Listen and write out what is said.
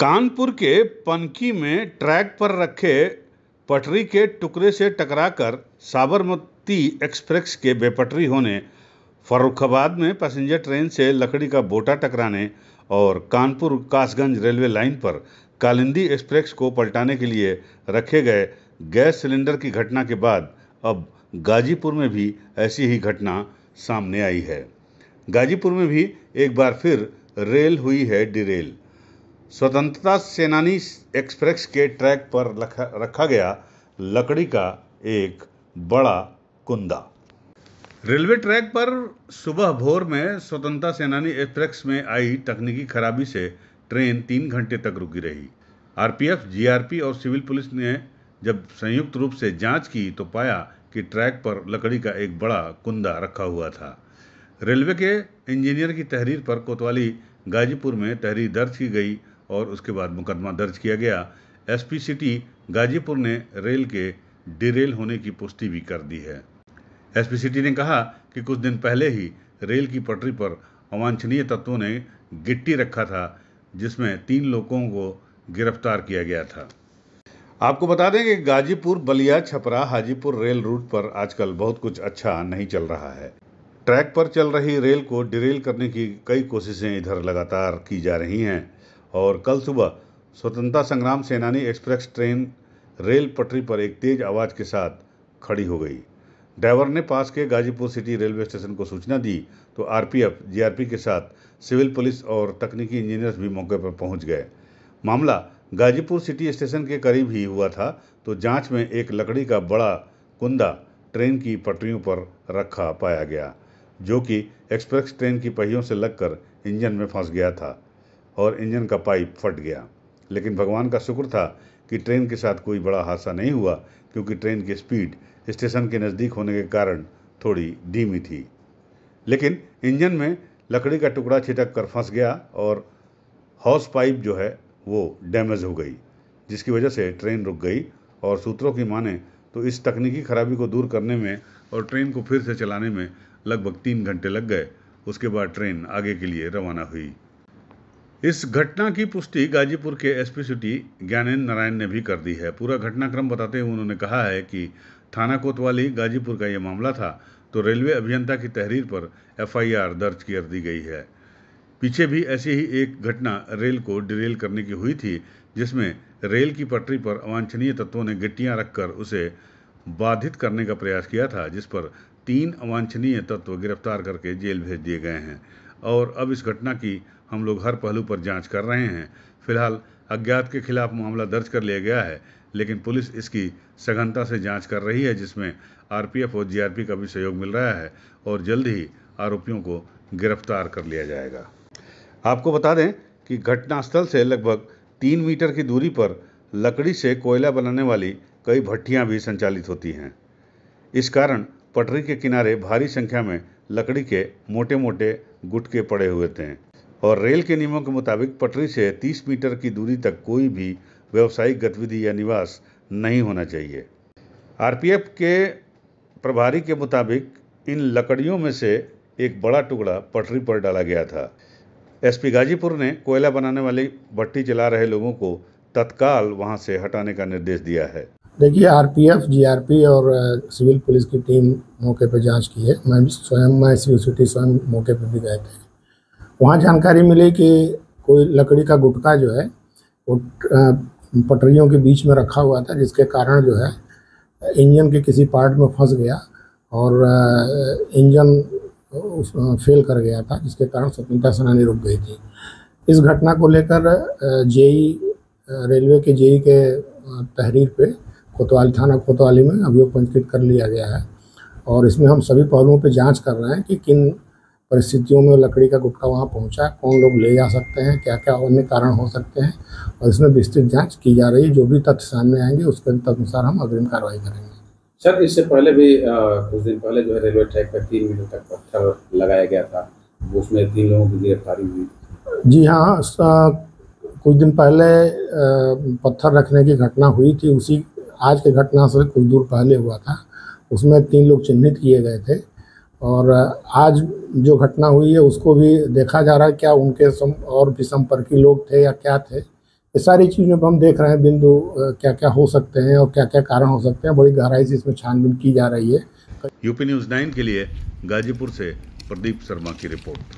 कानपुर के पनकी में ट्रैक पर रखे पटरी के टुकड़े से टकराकर साबरमती एक्सप्रेस के बेपटरी होने फर्रुखाबाद में पैसेंजर ट्रेन से लकड़ी का बोटा टकराने और कानपुर कासगंज रेलवे लाइन पर कालिंदी एक्सप्रेस को पलटाने के लिए रखे गए गैस सिलेंडर की घटना के बाद अब गाजीपुर में भी ऐसी ही घटना सामने आई है गाजीपुर में भी एक बार फिर रेल हुई है डिरेल स्वतंत्रता सेनानी एक्सप्रेस के ट्रैक पर रखा गया लकड़ी का एक बड़ा कुंदा रेलवे ट्रैक पर सुबह भोर में स्वतंत्रता सेनानी एक्सप्रेस में आई तकनीकी खराबी से ट्रेन तीन घंटे तक रुकी रही आरपीएफ, जीआरपी और सिविल पुलिस ने जब संयुक्त रूप से जांच की तो पाया कि ट्रैक पर लकड़ी का एक बड़ा कुंदा रखा हुआ था रेलवे के इंजीनियर की तहरीर पर कोतवाली गाजीपुर में तहरीर दर्ज की गई और उसके बाद मुकदमा दर्ज किया गया एसपी सिटी गाजीपुर ने रेल के डिरेल होने की पुष्टि भी कर दी है एसपी सिटी ने कहा कि कुछ दिन पहले ही रेल की पटरी पर अवांछनीय तत्वों ने गिट्टी रखा था जिसमें तीन लोगों को गिरफ्तार किया गया था आपको बता दें कि गाजीपुर बलिया छपरा हाजीपुर रेल रूट पर आजकल बहुत कुछ अच्छा नहीं चल रहा है ट्रैक पर चल रही रेल को डिरेल करने की कई कोशिशें इधर लगातार की जा रही हैं और कल सुबह स्वतंत्रता संग्राम सेनानी एक्सप्रेस ट्रेन रेल पटरी पर एक तेज आवाज़ के साथ खड़ी हो गई ड्राइवर ने पास के गाजीपुर सिटी रेलवे स्टेशन को सूचना दी तो आरपीएफ जीआरपी के साथ सिविल पुलिस और तकनीकी इंजीनियर्स भी मौके पर पहुंच गए मामला गाजीपुर सिटी स्टेशन के करीब ही हुआ था तो जांच में एक लकड़ी का बड़ा कुंदा ट्रेन की पटरियों पर रखा पाया गया जो कि एक्सप्रेस ट्रेन की पहियों से लगकर इंजन में फंस गया था और इंजन का पाइप फट गया लेकिन भगवान का शुक्र था कि ट्रेन के साथ कोई बड़ा हादसा नहीं हुआ क्योंकि ट्रेन की स्पीड स्टेशन के नज़दीक होने के कारण थोड़ी धीमी थी लेकिन इंजन में लकड़ी का टुकड़ा छिटक कर फंस गया और हॉस पाइप जो है वो डैमेज हो गई जिसकी वजह से ट्रेन रुक गई और सूत्रों की माने तो इस तकनीकी खराबी को दूर करने में और ट्रेन को फिर से चलाने में लगभग तीन घंटे लग गए उसके बाद ट्रेन आगे के लिए रवाना हुई इस घटना की पुष्टि गाजीपुर के एसपी सिटी ज्ञानेन्द्र नारायण ने भी कर दी है पूरा घटनाक्रम बताते हुए उन्होंने कहा है कि थाना कोतवाली गाजीपुर का यह मामला था तो रेलवे अभियंता की तहरीर पर एफआईआर दर्ज कर दी गई है पीछे भी ऐसी ही एक घटना रेल को डिरेल करने की हुई थी जिसमें रेल की पटरी पर अवांछनीय तत्वों ने गिट्टियां रखकर उसे बाधित करने का प्रयास किया था जिस पर तीन अवांछनीय तत्व गिरफ्तार करके जेल भेज दिए गए हैं और अब इस घटना की हम लोग हर पहलू पर जांच कर रहे हैं फिलहाल अज्ञात के खिलाफ मामला दर्ज कर लिया गया है लेकिन पुलिस इसकी सघनता से जांच कर रही है जिसमें आरपीएफ और जीआरपी का भी सहयोग मिल रहा है और जल्द ही आरोपियों को गिरफ्तार कर लिया जाएगा आपको बता दें कि घटनास्थल से लगभग तीन मीटर की दूरी पर लकड़ी से कोयला बनाने वाली कई भट्टियाँ भी संचालित होती हैं इस कारण पटरी के किनारे भारी संख्या में लकड़ी के मोटे मोटे गुटके पड़े हुए थे और रेल के नियमों के मुताबिक पटरी से 30 मीटर की दूरी तक कोई भी व्यवसायिक गतिविधि या निवास नहीं होना चाहिए आरपीएफ के प्रभारी के मुताबिक इन लकड़ियों में से एक बड़ा टुकड़ा पटरी पर डाला गया था एसपी गाजीपुर ने कोयला बनाने वाली भट्टी चला रहे लोगों को तत्काल वहां से हटाने का निर्देश दिया है देखिए आरपीएफ जीआरपी और सिविल पुलिस की टीम मौके पर जांच की है मैं स्वयं मैं सी सिटी स्वयं मौके पर भी गए थे वहाँ जानकारी मिली कि कोई लकड़ी का गुटका जो है वो पटरियों के बीच में रखा हुआ था जिसके कारण जो है इंजन के किसी पार्ट में फंस गया और इंजन फेल कर गया था जिसके कारण स्वतंत्रता सेनानी रुक गई थी इस घटना को लेकर जेई रेलवे के जेई के तहरीर पे कोतवाली थाना कोतवाली में अभियोग पंजीकृत कर लिया गया है और इसमें हम सभी पहलुओं पर जाँच कर रहे हैं कि किन परिस्थितियों में लकड़ी का गुटखा वहाँ पहुँचा कौन लोग ले जा सकते हैं क्या क्या अन्य कारण हो सकते हैं और इसमें विस्तृत जाँच की जा रही है जो भी तथ्य सामने आएंगे उसके तदनुसार हम अग्रिम कार्रवाई करेंगे सर इससे पहले भी कुछ दिन पहले जो है रेलवे ट्रैक पर तीन मीटर तक पत्थर लगाया गया था उसमें तीन लोगों की गिरफ्तारी हुई जी हाँ कुछ दिन पहले पत्थर रखने की घटना हुई थी उसी आज के घटना से कुछ दूर पहले हुआ था उसमें तीन लोग चिन्हित किए गए थे और आज जो घटना हुई है उसको भी देखा जा रहा है क्या उनके सम और भी संपर्की लोग थे या क्या थे ये सारी पर हम देख रहे हैं बिंदु क्या क्या हो सकते हैं और क्या क्या कारण हो सकते हैं बड़ी गहराई से इसमें छानबीन की जा रही है यूपी न्यूज़ नाइन के लिए गाजीपुर से प्रदीप शर्मा की रिपोर्ट